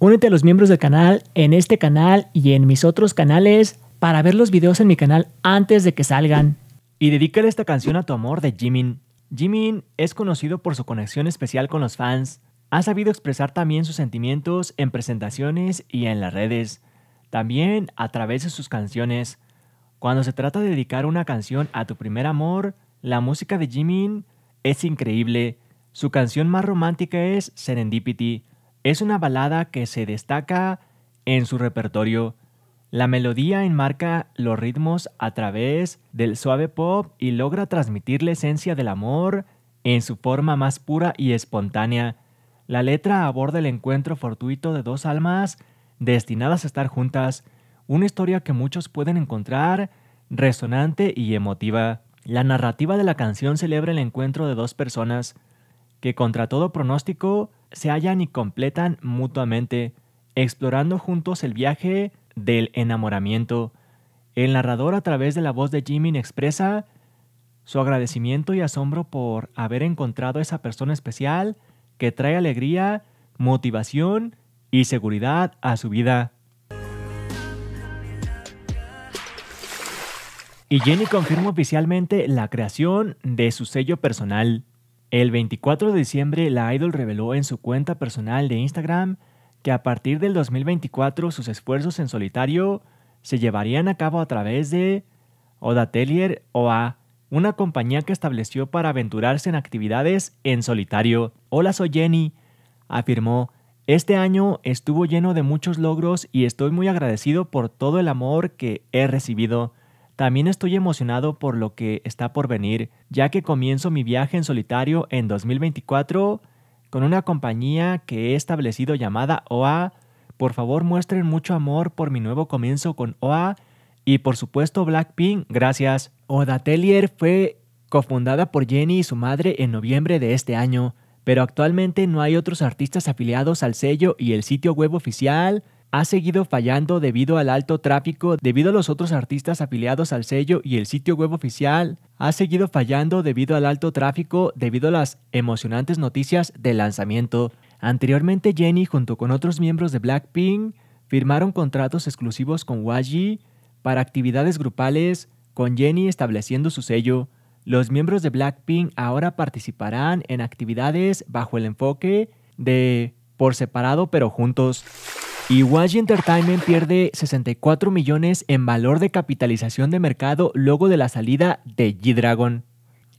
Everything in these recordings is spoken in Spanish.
Únete a los miembros del canal en este canal y en mis otros canales para ver los videos en mi canal antes de que salgan. Y dedícale esta canción a tu amor de Jimin. Jimin es conocido por su conexión especial con los fans. Ha sabido expresar también sus sentimientos en presentaciones y en las redes, también a través de sus canciones. Cuando se trata de dedicar una canción a tu primer amor, la música de Jimin es increíble. Su canción más romántica es Serendipity. Es una balada que se destaca en su repertorio. La melodía enmarca los ritmos a través del suave pop y logra transmitir la esencia del amor en su forma más pura y espontánea. La letra aborda el encuentro fortuito de dos almas destinadas a estar juntas, una historia que muchos pueden encontrar resonante y emotiva. La narrativa de la canción celebra el encuentro de dos personas que contra todo pronóstico se hallan y completan mutuamente, explorando juntos el viaje del enamoramiento. El narrador a través de la voz de Jimin expresa su agradecimiento y asombro por haber encontrado a esa persona especial que trae alegría, motivación y seguridad a su vida. Y Jenny confirmó oficialmente la creación de su sello personal. El 24 de diciembre, la idol reveló en su cuenta personal de Instagram que a partir del 2024 sus esfuerzos en solitario se llevarían a cabo a través de Odatelier OA, una compañía que estableció para aventurarse en actividades en solitario. Hola, soy Jenny, afirmó. Este año estuvo lleno de muchos logros y estoy muy agradecido por todo el amor que he recibido. También estoy emocionado por lo que está por venir, ya que comienzo mi viaje en solitario en 2024 con una compañía que he establecido llamada OA. Por favor, muestren mucho amor por mi nuevo comienzo con OA y por supuesto Blackpink, gracias. Oda Tellier fue cofundada por Jenny y su madre en noviembre de este año, pero actualmente no hay otros artistas afiliados al sello y el sitio web oficial ha seguido fallando debido al alto tráfico, debido a los otros artistas afiliados al sello y el sitio web oficial, ha seguido fallando debido al alto tráfico, debido a las emocionantes noticias del lanzamiento. Anteriormente Jenny junto con otros miembros de Blackpink firmaron contratos exclusivos con YG para actividades grupales, con Jenny estableciendo su sello. Los miembros de Blackpink ahora participarán en actividades bajo el enfoque de por separado pero juntos. Y Entertainment pierde 64 millones en valor de capitalización de mercado luego de la salida de G-Dragon.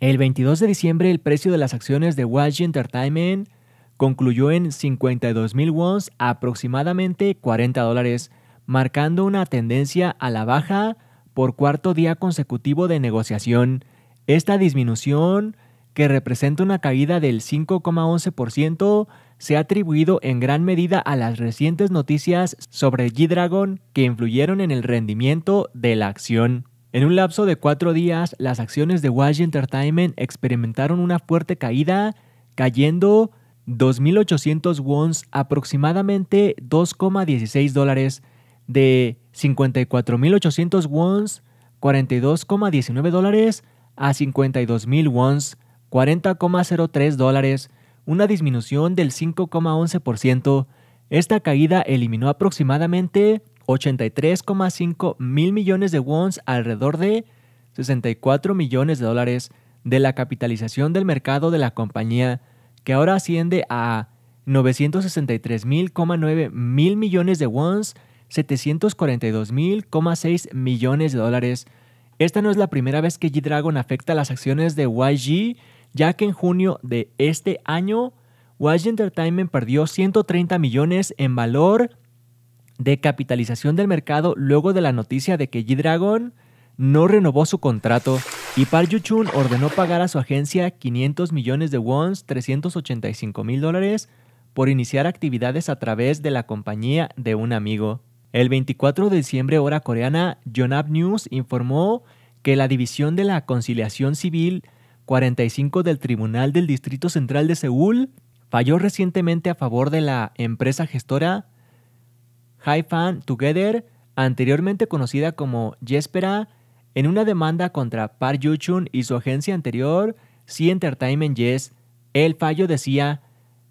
El 22 de diciembre el precio de las acciones de YG Entertainment concluyó en $52,000 mil wons, aproximadamente 40 dólares, marcando una tendencia a la baja por cuarto día consecutivo de negociación. Esta disminución, que representa una caída del 5,11%, se ha atribuido en gran medida a las recientes noticias sobre G-Dragon que influyeron en el rendimiento de la acción. En un lapso de cuatro días, las acciones de Watch Entertainment experimentaron una fuerte caída, cayendo 2.800 wons, aproximadamente 2,16 dólares, de 54.800 wons, 42,19 dólares, a 52.000 wons, 40,03 dólares una disminución del 5,11%. Esta caída eliminó aproximadamente 83,5 mil millones de wons, alrededor de 64 millones de dólares, de la capitalización del mercado de la compañía, que ahora asciende a 963.9 mil millones de wons, 742.6 millones de dólares. Esta no es la primera vez que G-Dragon afecta las acciones de YG, ya que en junio de este año, YG Entertainment perdió 130 millones en valor de capitalización del mercado luego de la noticia de que G-Dragon no renovó su contrato y Park Yuchun ordenó pagar a su agencia 500 millones de wons, 385 mil dólares, por iniciar actividades a través de la compañía de un amigo. El 24 de diciembre, hora coreana, Yonhap News informó que la División de la Conciliación Civil 45 del Tribunal del Distrito Central de Seúl falló recientemente a favor de la empresa gestora Haifan Together, anteriormente conocida como Jespera, en una demanda contra Park Yuchun y su agencia anterior, Sea Entertainment Yes. El fallo decía,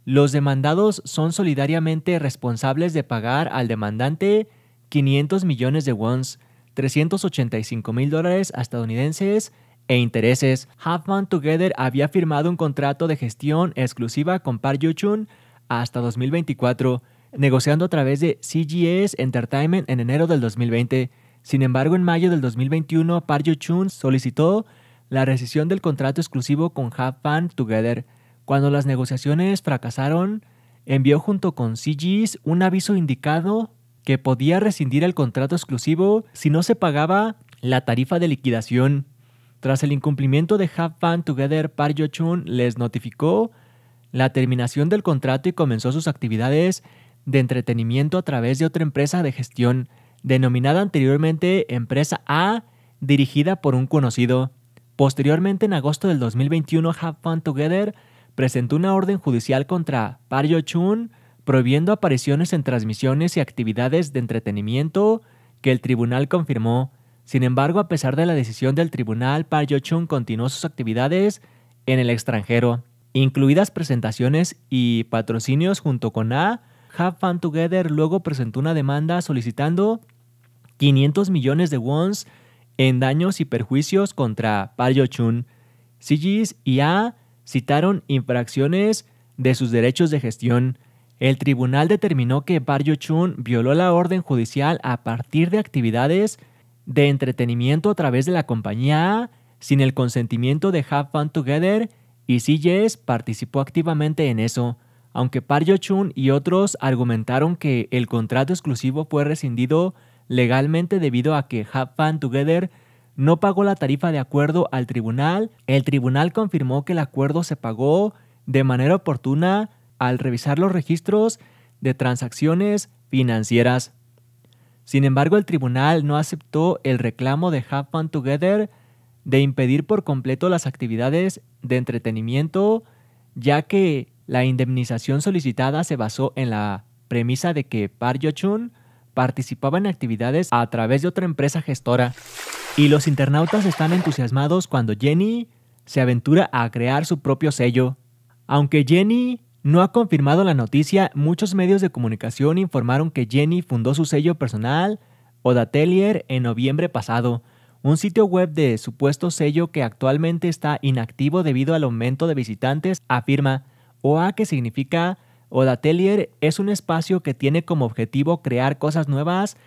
los demandados son solidariamente responsables de pagar al demandante 500 millones de wons, 385 mil dólares estadounidenses, e intereses, Huffman Together había firmado un contrato de gestión exclusiva con Park Yoo-chun hasta 2024, negociando a través de CGS Entertainment en enero del 2020. Sin embargo, en mayo del 2021, Park chun solicitó la rescisión del contrato exclusivo con Huffman Together. Cuando las negociaciones fracasaron, envió junto con CGS un aviso indicado que podía rescindir el contrato exclusivo si no se pagaba la tarifa de liquidación. Tras el incumplimiento de Have Fun Together, Par Yo-chun les notificó la terminación del contrato y comenzó sus actividades de entretenimiento a través de otra empresa de gestión, denominada anteriormente Empresa A, dirigida por un conocido. Posteriormente, en agosto del 2021, Have Fun Together presentó una orden judicial contra par Yo-chun prohibiendo apariciones en transmisiones y actividades de entretenimiento que el tribunal confirmó sin embargo, a pesar de la decisión del tribunal, Park yo continuó sus actividades en el extranjero, incluidas presentaciones y patrocinios junto con A. Have Fun Together luego presentó una demanda solicitando 500 millones de wons en daños y perjuicios contra Park Yo-chun. CGs y A citaron infracciones de sus derechos de gestión. El tribunal determinó que Park yo violó la orden judicial a partir de actividades de entretenimiento a través de la compañía sin el consentimiento de Have Fun Together y CJS participó activamente en eso, aunque Park Yo-chun y otros argumentaron que el contrato exclusivo fue rescindido legalmente debido a que Have Fun Together no pagó la tarifa de acuerdo al tribunal. El tribunal confirmó que el acuerdo se pagó de manera oportuna al revisar los registros de transacciones financieras. Sin embargo, el tribunal no aceptó el reclamo de Half Together de impedir por completo las actividades de entretenimiento, ya que la indemnización solicitada se basó en la premisa de que Par yo participaba en actividades a través de otra empresa gestora. Y los internautas están entusiasmados cuando Jenny se aventura a crear su propio sello. Aunque Jenny no ha confirmado la noticia, muchos medios de comunicación informaron que Jenny fundó su sello personal, Odatelier en noviembre pasado, un sitio web de supuesto sello que actualmente está inactivo debido al aumento de visitantes, afirma OA, que significa Odatelier es un espacio que tiene como objetivo crear cosas nuevas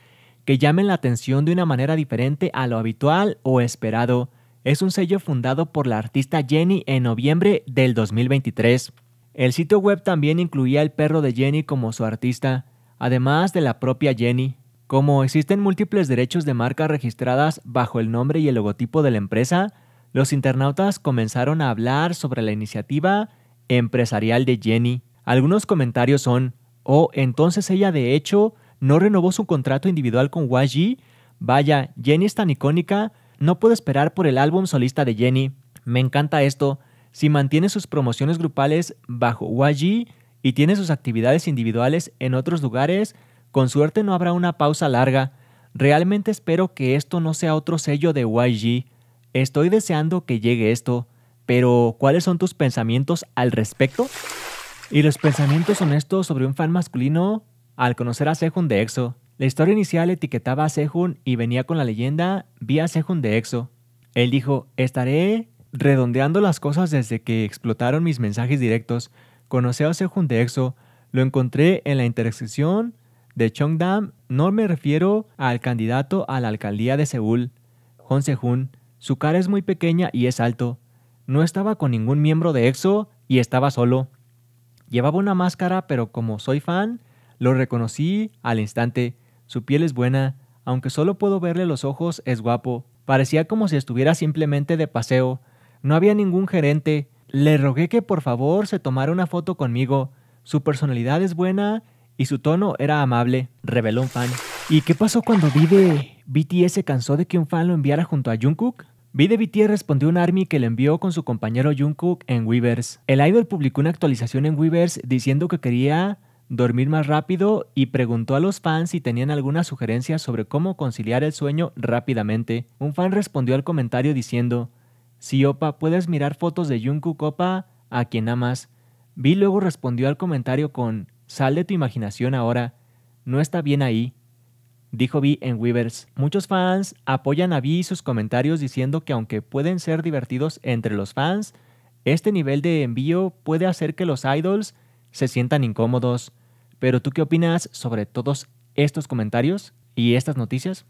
que llamen la atención de una manera diferente a lo habitual o esperado. Es un sello fundado por la artista Jenny en noviembre del 2023. El sitio web también incluía el perro de Jenny como su artista, además de la propia Jenny. Como existen múltiples derechos de marca registradas bajo el nombre y el logotipo de la empresa, los internautas comenzaron a hablar sobre la iniciativa empresarial de Jenny. Algunos comentarios son, oh, entonces ella de hecho no renovó su contrato individual con YG. Vaya, Jenny es tan icónica, no puedo esperar por el álbum solista de Jenny. Me encanta esto, si mantiene sus promociones grupales bajo YG y tiene sus actividades individuales en otros lugares, con suerte no habrá una pausa larga. Realmente espero que esto no sea otro sello de YG. Estoy deseando que llegue esto, pero ¿cuáles son tus pensamientos al respecto? Y los pensamientos honestos sobre un fan masculino al conocer a Sehun de EXO. La historia inicial etiquetaba a Sehun y venía con la leyenda, vi a Sehun de EXO. Él dijo, estaré Redondeando las cosas desde que explotaron mis mensajes directos, conocí a Sehun de EXO, lo encontré en la intersección de Chongdam, no me refiero al candidato a la alcaldía de Seúl, Hon Sehun. Su cara es muy pequeña y es alto. No estaba con ningún miembro de EXO y estaba solo. Llevaba una máscara, pero como soy fan, lo reconocí al instante. Su piel es buena, aunque solo puedo verle los ojos, es guapo. Parecía como si estuviera simplemente de paseo, no había ningún gerente. Le rogué que por favor se tomara una foto conmigo. Su personalidad es buena y su tono era amable, reveló un fan. ¿Y qué pasó cuando Vide BTS se cansó de que un fan lo enviara junto a Jungkook? Vide BTS respondió a un ARMY que le envió con su compañero Jungkook en Weavers. El idol publicó una actualización en Weavers diciendo que quería dormir más rápido y preguntó a los fans si tenían alguna sugerencia sobre cómo conciliar el sueño rápidamente. Un fan respondió al comentario diciendo, si opa, puedes mirar fotos de Jungkook opa a quien amas. Vi luego respondió al comentario con Sal de tu imaginación ahora, no está bien ahí, dijo Vi en Weavers. Muchos fans apoyan a Vi y sus comentarios diciendo que aunque pueden ser divertidos entre los fans, este nivel de envío puede hacer que los idols se sientan incómodos. Pero tú qué opinas sobre todos estos comentarios y estas noticias?